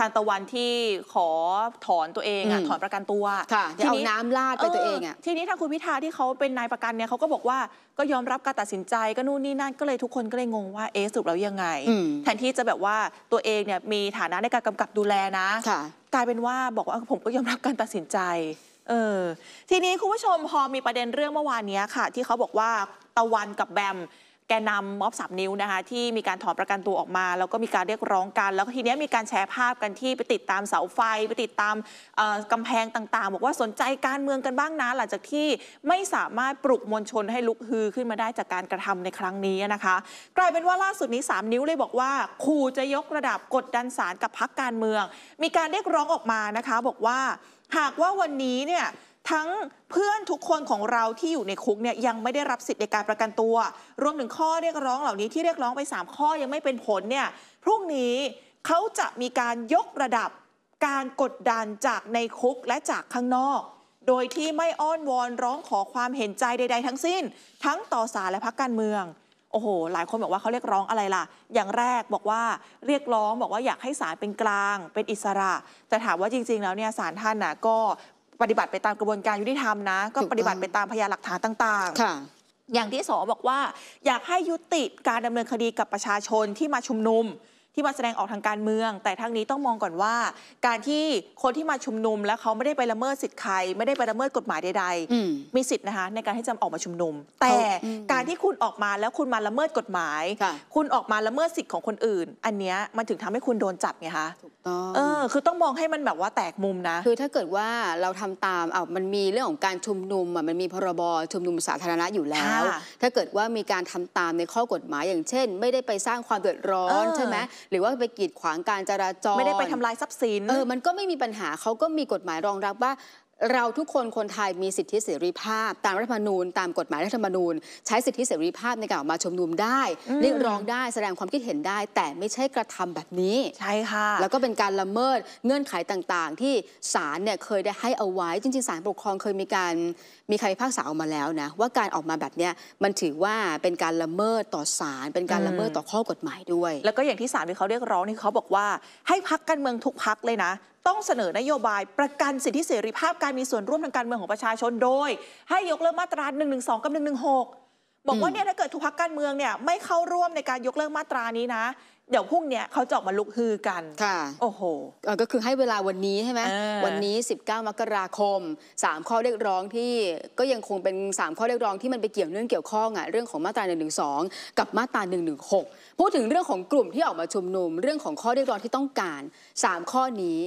ทางตะวันที่ขอถอนตัวเองอ่ะถอนประกันตัวที่เอาน้ำลาดไปตัวเองอ่ะทีนี้ทางคุณพิธาที่เขาเป็นนายประกันเนี่ยเขาก็บอกว่าก็ยอมรับการตัดสินใจ ก็นู่นนี่นั่นก็เลยทุกคนก็เลยงงว่าเอ๊ะสุดแล้วยังไง แทนที่จะแบบว่าตัวเองเนี่ยมีฐานะในการกำกับดูแลนะกลายเป็นว่าบอกว่าผมก็ยอมรับการตัดสินใจ เออทีนี้คุณผู้ชมพอมีประเด็นเรื่องเมื่อวานนี้ค่ะ ที่เขาบอกว่าตะวันกับแบมแกนำม็อบสามนิ้วนะคะที่มีการถอนประกันตัวออกมาแล้วก็มีการเรียกร้องกัน แล้วทีนี้มีการแชร์ภาพกันที่ไปติดตามเสาไฟไปติดตามกำแพงต่างๆ บอกว่าสนใจการเมืองกันบ้างนะหลังจากที่ไม่สามารถปลุกมวลชนให้ลุกฮือขึ้นมาได้จากการกระทำในครั้งนี้นะคะ กลายเป็นว่าล่าสุดนี้3นิ้วเลยบอกว่าขู่จะยกระดับกดดันศาลกับพักการเมือง มีการเรียกร้องออกมานะคะ บอกว่าหากว่าวันนี้เนี่ยทั้งเพื่อนทุกคนของเราที่อยู่ในคุกเนี่ยยังไม่ได้รับสิทธิ์ในการประกันตัว รวมถึงข้อเรียกร้องเหล่านี้ที่เรียกร้องไป 3 ข้อยังไม่เป็นผลเนี่ยพรุ่งนี้เขาจะมีการยกระดับการกดดันจากในคุกและจากข้างนอก โดยที่ไม่อ้อนวอนร้องขอความเห็นใจใดๆ ทั้งสิ้น ทั้งต่อศาลและพักการเมือง โอ้โหหลายคนบอกว่าเขาเรียกร้องอะไรล่ะอย่างแรกบอกว่าเรียกร้องบอกว่าอยากให้ศาลเป็นกลางเป็นอิสระแต่ถามว่าจริง ๆ แล้วเนี่ยศาลท่านนะก็ปฏิบัติไปตามกระบวนการยุติธรรมนะ ก็ปฏิบัติไปตามพยานหลักฐานต่างๆค่ะอย่างที่สอบอกว่า อยากให้ยุติการดำเนินคดีกับประชาชนที่มาชุมนุมที่มาแสดงออกทางการเมือง แต่ทั้งนี้ต้องมองก่อนว่า การที่คนที่มาชุมนุมแล้วเขาไม่ได้ไปละเมิดสิทธิ์ใคร ไม่ได้ไปละเมิดกฎหมายใด ๆ มีสิทธิ์นะคะในการที่จะออกมาชุมนุม แต่การที่คุณออกมาแล้วคุณมาละเมิดกฎหมายคุณออกมาละเมิดสิทธิ์ของคนอื่น อันเนี้ยมันถึงทำให้คุณโดนจับไงคะถูกต้องเออ คือต้องมองให้มันแบบว่าแตกมุมนะ คือ ถ้าเกิดว่าเราทำตามอ่ามันมีเรื่องของการชุมนุมอ่ะมันมีพรบชุมนุมสาธารณะอยู่แล้วถ้าเกิดว่ามีการทำตามในข้อกฎหมายอย่างเช่น ไม่ได้ไปสร้างความเดือดร้อนใช่ไหมหรือว่าไปกีดขวางการจราจร ไม่ได้ไปทำลายทรัพย์สินเออมันก็ไม่มีปัญหาเขาก็มีกฎหมายรองรับว่าเราทุกคนคนไทยมีสิทธิเสรีภาพ ตามรัฐธรรมนูญ ตามกฎหมายรัฐธรรมนูญใช้สิทธิเสรีภาพในการออกมาชุมนุมได้เรียกร้องได้แสดงความคิดเห็นได้ แต่ไม่ใช่กระทำแบบนี้ ใช่ค่ะ แล้วก็เป็นการละเมิดเงื่อนไขต่างๆ ที่ศาลเนี่ยเคยได้ให้เอาไว้ จริงๆศาลปกครองเคยมีการมีใครภาคษาออกมาแล้วนะ ว่าการออกมาแบบเนี้ยมันถือว่าเป็นการละเมิดต่อศาลเป็นการละเมิดต่อข้อกฎหมายด้วย แล้วก็อย่างที่ศาลที่เขาเรียกร้องนี่เขาบอกว่า ให้พักการเมืองทุกพักเลยนะต้องเสนอนโยบายประกันสิทธิเสรีภาพการมีส่วนร่วมทางการเมืองของประชาชนโดย ให้ยกเลิกมาตรา1นึกับ116บอกว่าเนี่ยถ้าเกิดทุกพักการเมืองเนี่ยไม่เข้าร่วมในการยกเลิกมาตรานี้นะเดี๋ยวพรุ่งเนี้ยเขาจะออกมาลุกฮือกันค่ะโอ้โหก็คือให้เวลาวันนี้ใช่ไหมวันนี้ 19มกราคม 3 ข้อเรียกร้องที่ก็ยังคงเป็น 3 ข้อเรียกร้องที่มันไปเกี่ยวเนื่องเกี่ยวข้องอ่ะเรื่องของมาตรา1นึกับมาตรา1นึพูดถึงเรื่องของกลุ่มที่ออกมาชุมนุมเรื่องของข้อเรียกร้องที่ต้องการ 3 ข้อนี้